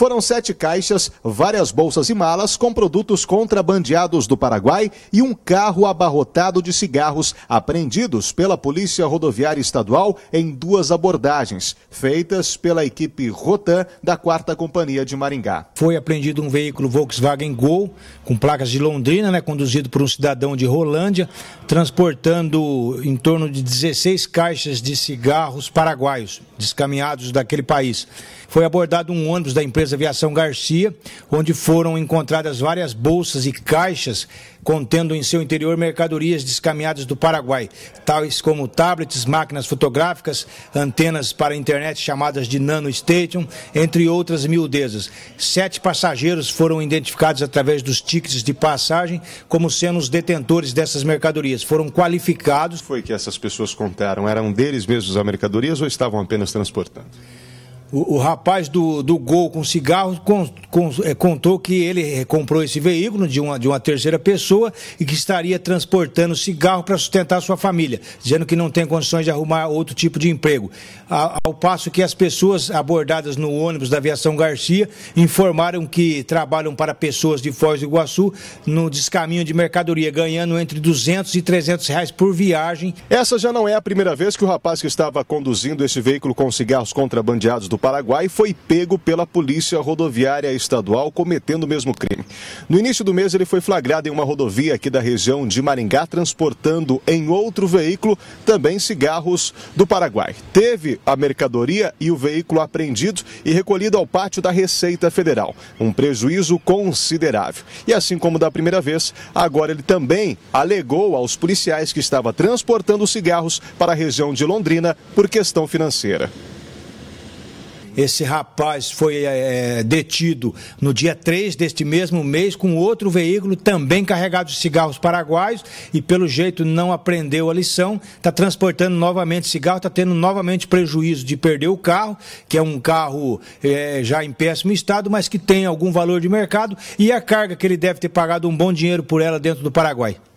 Foram sete caixas, várias bolsas e malas com produtos contrabandeados do Paraguai e um carro abarrotado de cigarros apreendidos pela Polícia Rodoviária Estadual em duas abordagens, feitas pela equipe Rotan da 4 Companhia de Maringá. Foi apreendido um veículo Volkswagen Gol com placas de Londrina, né, conduzido por um cidadão de Rolândia, transportando em torno de 16 caixas de cigarros paraguaios, descaminhados daquele país. Foi abordado um ônibus da empresa Aviação Garcia, onde foram encontradas várias bolsas e caixas contendo em seu interior mercadorias descaminhadas do Paraguai, tais como tablets, máquinas fotográficas, antenas para internet chamadas de Nano Station, entre outras miudezas. Sete passageiros foram identificados através dos tickets de passagem como sendo os detentores dessas mercadorias. Foram qualificados. Foi que essas pessoas contaram. Eram deles mesmos as mercadorias ou estavam apenas transportando? O, o, rapaz do, do Gol com cigarro con, con, é, contou que ele eh, comprou esse veículo de uma, de uma terceira pessoa e que estaria transportando cigarro para sustentar sua família, dizendo que não tem condições de arrumar outro tipo de emprego. A, ao passo que as pessoas abordadas no ônibus da aviação Garcia informaram que trabalham para pessoas de Foz do Iguaçu no descaminho de mercadoria, ganhando entre 200 e 300 reais por viagem. Essa já não é a primeira vez que o rapaz que estava conduzindo esse veículo com cigarros contrabandeados do Paraguai, foi pego pela Polícia Rodoviária Estadual cometendo o mesmo crime. No início do mês, ele foi flagrado em uma rodovia aqui da região de Maringá, transportando em outro veículo também cigarros do Paraguai. Teve a mercadoria e o veículo apreendido e recolhido ao pátio da Receita Federal. Um prejuízo considerável. E assim como da primeira vez, agora ele também alegou aos policiais que estava transportando cigarros para a região de Londrina por questão financeira. Esse rapaz foi é, é detido no dia 3 deste mesmo mês com outro veículo também carregado de cigarros paraguaios e, pelo jeito, não aprendeu a lição. Está transportando novamente cigarro, está tendo novamente prejuízo de perder o carro, que é um carro é, já em péssimo estado, mas que tem algum valor de mercado e a carga que ele deve ter pagado um bom dinheiro por ela dentro do Paraguai.